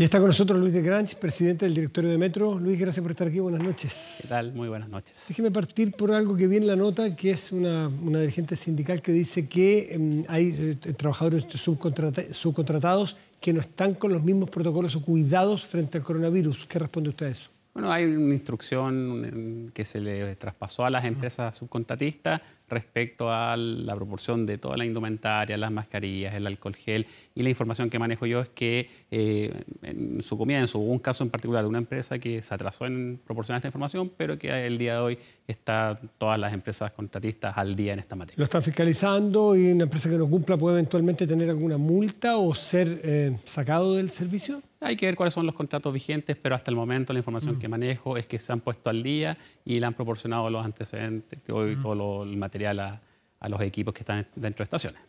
Y está con nosotros Luis de Granch, presidente del directorio de Metro. Luis, gracias por estar aquí. Buenas noches. ¿Qué tal? Muy buenas noches. Déjeme partir por algo que viene en la nota, que es una, dirigente sindical que dice que em, hay eh, trabajadores subcontratados que no están con los mismos protocolos o cuidados frente al coronavirus. ¿Qué responde usted a eso? Bueno, hay una instrucción que se le traspasó a las empresas subcontratistas respecto a la proporción de toda la indumentaria, las mascarillas, el alcohol gel. Y la información que manejo yo es que eh, en su comida, en su, un caso en particular de una empresa que se atrasó en proporcionar esta información, pero que el día de hoy está todas las empresas contratistas al día en esta materia. ¿Lo están fiscalizando y una empresa que no cumpla puede eventualmente tener alguna multa o ser eh, sacado del servicio? Hay que ver cuáles son los contratos vigentes, pero hasta el momento la información mm. que manejo es que se han puesto al día y le han proporcionado los antecedentes que mm. todo el material a, los equipos que están dentro de estaciones.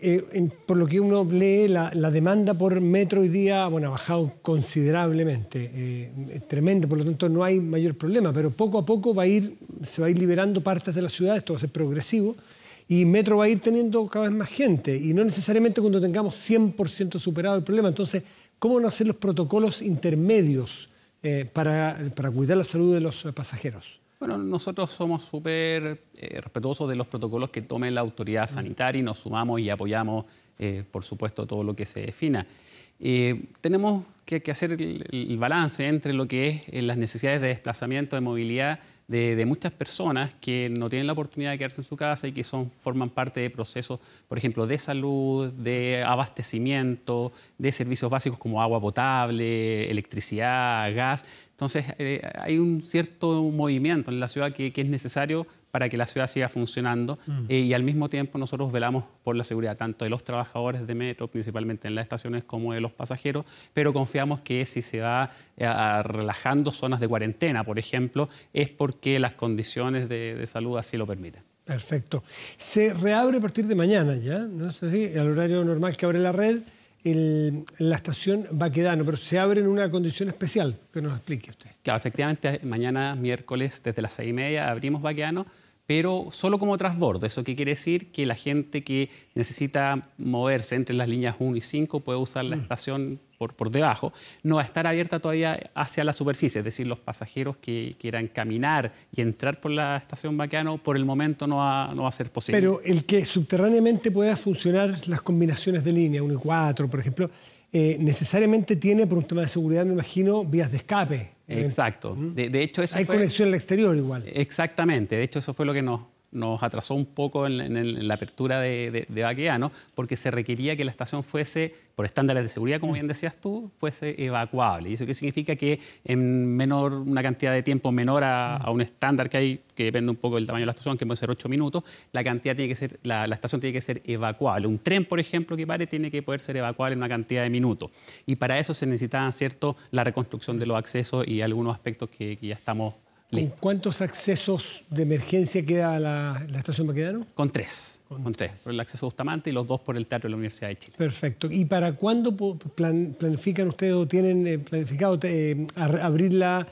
Eh, por lo que uno lee, la, demanda por metro hoy día bueno, ha bajado considerablemente, eh, tremendo, por lo tanto no hay mayor problema, pero poco a poco va a ir, se va a ir liberando partes de la ciudad, esto va a ser progresivo, y metro va a ir teniendo cada vez más gente, y no necesariamente cuando tengamos 100% superado el problema, entonces ¿Cómo van a ser los protocolos intermedios eh, para, cuidar la salud de los pasajeros? Bueno, nosotros somos súper eh, respetuosos de los protocolos que tome la autoridad mm. sanitaria y nos sumamos y apoyamos, eh, por supuesto, todo lo que se defina. tenemos que, hacer el, el, balance entre lo que es las necesidades de desplazamiento, de movilidad de, muchas personas que no tienen la oportunidad de quedarse en su casa y que son, forman parte de procesos, por ejemplo, de salud, de abastecimiento, de servicios básicos como agua potable, electricidad, gas. Entonces, eh, hay un cierto movimiento en la ciudad que es necesario para que la ciudad siga funcionando eh, y al mismo tiempo nosotros velamos por la seguridad tanto de los trabajadores de metro, principalmente en las estaciones, como de los pasajeros, pero confiamos que si se va eh, relajando zonas de cuarentena, por ejemplo, es porque las condiciones de, salud así lo permiten. Perfecto. Se reabre a partir de mañana ya, ¿no es así? Al horario normal que abre la red, la estación Baquedano, pero se abre en una condición especial, que nos explique usted. Claro, efectivamente, mañana miércoles desde las seis y media abrimos Baquedano pero solo como transbordo. ¿Eso qué quiere decir? Que la gente que necesita moverse entre las líneas 1 y 5 puede usar la mm. estación por, por debajo. No va a estar abierta todavía hacia la superficie, es decir, los pasajeros que quieran caminar y entrar por la estación Baqueano, por el momento no va, no va a ser posible. Pero el que subterráneamente pueda funcionar las combinaciones de línea 1 y 4, por ejemplo, eh, necesariamente tiene, por un tema de seguridad, me imagino, vías de escape. Exacto. De, hecho, Hay conexión al exterior igual. Exactamente. De hecho, eso fue lo que nos nos atrasó un poco en, la apertura de, de, Baqueano, porque se requería que la estación fuese, por estándares de seguridad, como mm. bien decías tú, fuese evacuable. ¿Y eso qué significa? Que en menor, una cantidad de tiempo menor a, mm. un estándar que hay, que depende un poco del tamaño de la estación, que puede ser 8 minutos, la cantidad tiene que ser, la, estación tiene que ser evacuable. Un tren, por ejemplo, que pare, tiene que poder ser evacuable en una cantidad de minutos. Y para eso se necesitaba, ¿cierto?, la reconstrucción de los accesos y algunos aspectos que ya estamos ¿Con ¿Cuántos accesos de emergencia queda la, estación Baquedano? Con tres. Con, tres. Por el acceso a Bustamante y los dos por el Teatro de la Universidad de Chile. Perfecto. ¿Y para cuándo planifican ustedes o tienen eh, planificado eh, abrir la,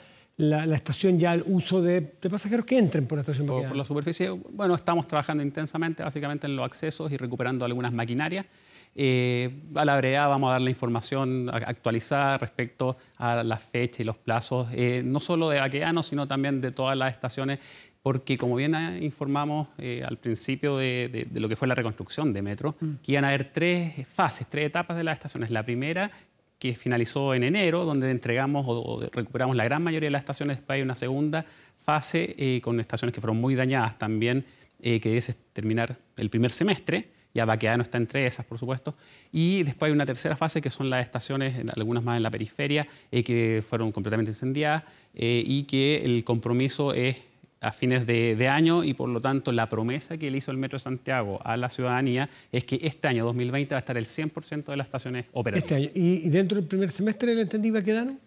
estación ya al uso de, pasajeros que entren por la estación Baquedano? por la superficie, bueno, estamos trabajando intensamente básicamente en los accesos y recuperando algunas maquinarias. Eh, a la brevedad vamos a dar la información actualizada respecto a las fechas y los plazos, eh, no solo de Aqueano sino también de todas las estaciones, porque como bien eh, informamos al principio de, lo que fue la reconstrucción de Metro, mm. que iban a haber tres fases, tres etapas de las estaciones. La primera que finalizó en enero, donde entregamos o, recuperamos la gran mayoría de las estaciones Después hay una segunda fase con estaciones que fueron muy dañadas también, que debe terminar el primer semestre ya Vaqueano está entre esas, por supuesto. Y después hay una tercera fase que son las estaciones, algunas más en la periferia, eh, que fueron completamente incendiadas eh, y que el compromiso es a fines de, año y por lo tanto la promesa que le hizo el Metro de Santiago a la ciudadanía es que este año 2020 va a estar el 100% de las estaciones operativas. Este ¿Y, dentro del primer semestre lo entendí Baquedano?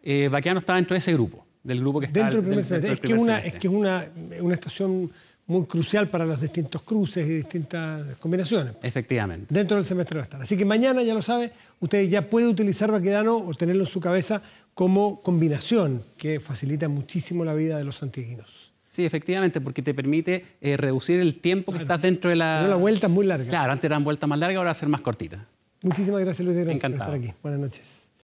Eh, Baquedano estaba dentro de ese grupo, del grupo que está... Dentro del primer, semestre. Del primer es que Es que es una, una estación muy crucial para los distintos cruces y distintas combinaciones. Efectivamente. Dentro del semestre va a estar. Así que mañana, ya lo sabe, usted ya puede utilizar vaquedano o tenerlo en su cabeza como combinación que facilita muchísimo la vida de los antiguinos. Sí, efectivamente, porque te permite eh, reducir el tiempo que estás dentro de la... Si la vuelta es muy larga. Claro, antes eran vueltas más largas, ahora va a ser más cortita. Muchísimas gracias, Luis, de por estar aquí. Buenas noches.